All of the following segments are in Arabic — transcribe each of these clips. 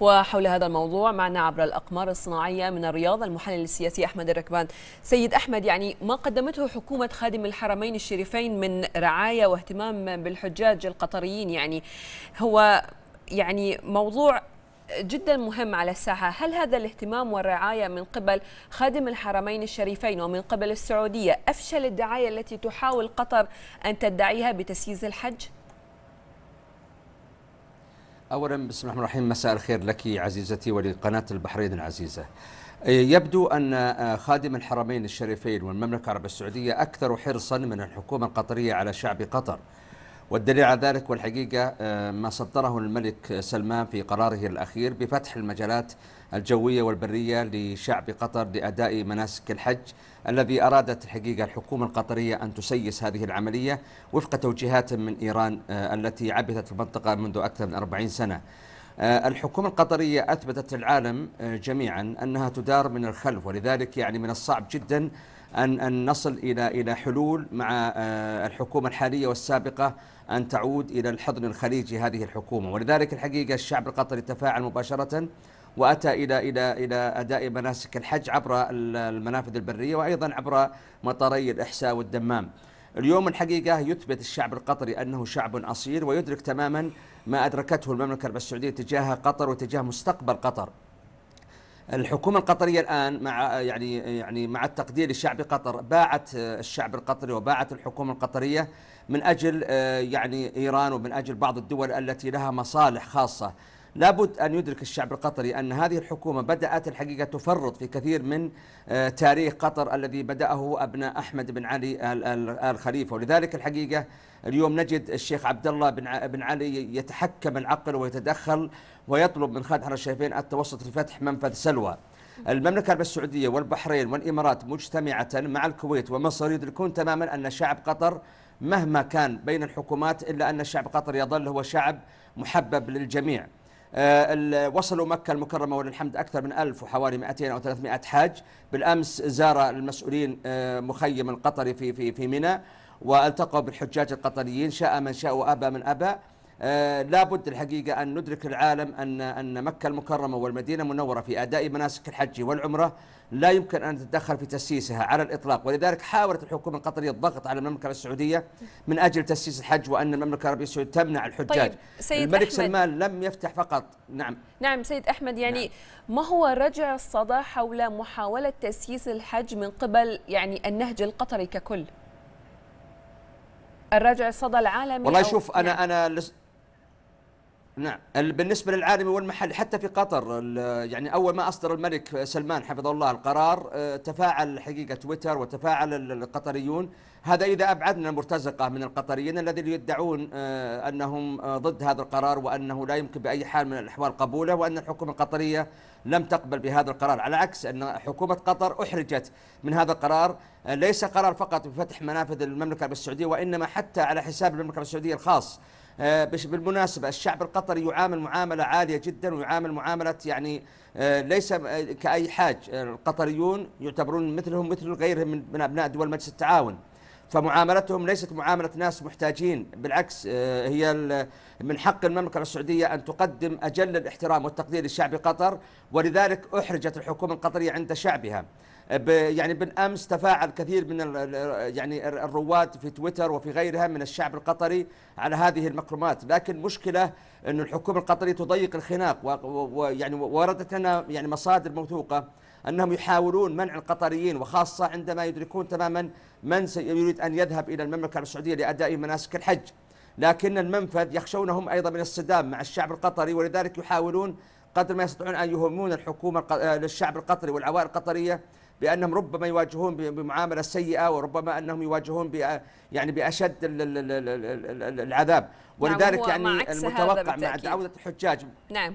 وحول هذا الموضوع معنا عبر الأقمار الصناعية من الرياض المحلل السياسي أحمد الركبان سيد أحمد يعني ما قدمته حكومة خادم الحرمين الشريفين من رعاية واهتمام بالحجاج القطريين يعني هو يعني موضوع جدا مهم على الساحة هل هذا الاهتمام والرعاية من قبل خادم الحرمين الشريفين ومن قبل السعودية أفشل الدعاية التي تحاول قطر أن تدعيها بتسييس الحج؟ أولا بسم الله الرحمن الرحيم مساء الخير لك عزيزتي ولقناة البحرين العزيزة آه، يبدو أن آه، خادم الحرمين الشريفين والمملكة العربية السعودية أكثر حرصا من الحكومة القطرية على شعب قطر والدليل على ذلك والحقيقة آه، ما صدره الملك سلمان في قراره الأخير بفتح المجالات الجوية والبرية لشعب قطر لأداء مناسك الحج الذي أرادت الحقيقة الحكومة القطرية أن تسيس هذه العملية وفق توجيهات من إيران آه، التي عبثت في المنطقة منذ أكثر من 40 سنة آه، الحكومة القطرية أثبتت العالم آه، جميعا أنها تدار من الخلف ولذلك يعني من الصعب جدا أن أن نصل إلى إلى حلول مع الحكومة الحالية والسابقة أن تعود إلى الحضن الخليجي هذه الحكومة ولذلك الحقيقة الشعب القطري تفاعل مباشرة واتى الى الى الى اداء مناسك الحج عبر المنافذ البريه وايضا عبر مطاري الاحساء والدمام. اليوم الحقيقه يثبت الشعب القطري انه شعب اصيل ويدرك تماما ما ادركته المملكه العربيه السعوديه تجاه قطر وتجاه مستقبل قطر. الحكومة القطرية الآن مع يعني يعني مع التقدير لشعب قطر باعت الشعب القطري وباعت الحكومة القطرية من أجل آه، يعني إيران ومن أجل بعض الدول التي لها مصالح خاصة لابد أن يدرك الشعب القطري أن هذه الحكومة بدأت الحقيقة تفرط في كثير من آه، تاريخ قطر الذي بدأه أبناء أحمد بن علي الخليفة ولذلك الحقيقة اليوم نجد الشيخ عبد الله بن علي يتحكم العقل ويتدخل ويطلب من خالد الشريفين التوسط لفتح منفذ سلوى المملكة العربية السعودية والبحرين والإمارات مجتمعة مع الكويت ومصر يدركون تماما أن شعب قطر مهما كان بين الحكومات إلا أن شعب قطر يظل هو شعب محبب للجميع آه، وصلوا مكة المكرمة وللحمد أكثر من ألف وحوالي 200 أو 300 حاج بالأمس زار المسؤولين آه، مخيم القطري في في في منى والتقوا بالحجاج القطريين شاء من شاء وابى من ابى آه، لا بد الحقيقة أن ندرك العالم أن أن مكة المكرمة والمدينة المنورة في أداء مناسك الحج والعمرة لا يمكن أن تتدخل في تسييسها على الإطلاق ولذلك حاولت الحكومة القطرية الضغط على المملكة السعودية من أجل تسييس الحج وأن المملكة العربية السعودية تمنع الحجاج طيب سيد الملك أحمد سلمان لم يفتح فقط نعم نعم سيد أحمد يعني نعم ما هو رجع الصدى حول محاولة تسييس الحج من قبل يعني النهج القطري ككل الرجع الصدى العالمي والله شوف أنا يعني أنا نعم بالنسبة للعالمي والمحلي حتى في قطر يعني أول ما أصدر الملك سلمان حفظه الله القرار آه، تفاعل حقيقة تويتر وتفاعل القطريون هذا إذا أبعدنا المرتزقة من القطريين الذين يدعون آه، أنهم آه، ضد هذا القرار وأنه لا يمكن بأي حال من الأحوال قبوله وأن الحكومة القطرية لم تقبل بهذا القرار على عكس أن حكومة قطر أحرجت من هذا القرار ليس قرار فقط بفتح منافذ المملكة العربية السعودية وإنما حتى على حساب المملكة العربية السعودية الخاص آه، بالمناسبة الشعب القطري يعامل معاملة عالية جدا ويعامل معاملة يعني آه، ليس آه، كأي حاج القطريون يعتبرون مثلهم مثل غيرهم من أبناء دول مجلس التعاون فمعاملتهم ليست معاملة ناس محتاجين بالعكس هي من حق المملكة السعودية أن تقدم أجل الاحترام والتقدير لشعب قطر ولذلك أحرجت الحكومة القطرية عند شعبها يعني بالامس تفاعل كثير من يعني الرواد في تويتر وفي غيرها من الشعب القطري على هذه المكرمات، لكن مشكله أن الحكومه القطريه تضيق الخناق ويعني وردت لنا يعني مصادر موثوقه انهم يحاولون منع القطريين وخاصه عندما يدركون تماما من يريد ان يذهب الى المملكه العربيه السعوديه لاداء مناسك الحج لكن المنفذ يخشونهم ايضا من الصدام مع الشعب القطري ولذلك يحاولون قدر ما يستطيعون ان يهمون الحكومه آه، للشعب القطري والعوائل القطريه بأنهم ربما يواجهون بمعاملة سيئة وربما أنهم يواجهون يعني بأشد العذاب نعم، ولذلك نعم يعني المتوقع مع عودة الحجاج نعم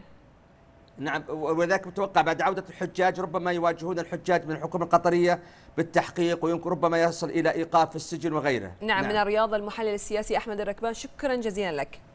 نعم ولذلك متوقع بعد عودة الحجاج ربما يواجهون الحجاج من الحكومة القطرية بالتحقيق ويمكن ربما يصل إلى إيقاف في السجن وغيره نعم, نعم. من الرياض المحلل السياسي أحمد الركبان شكرا جزيلا لك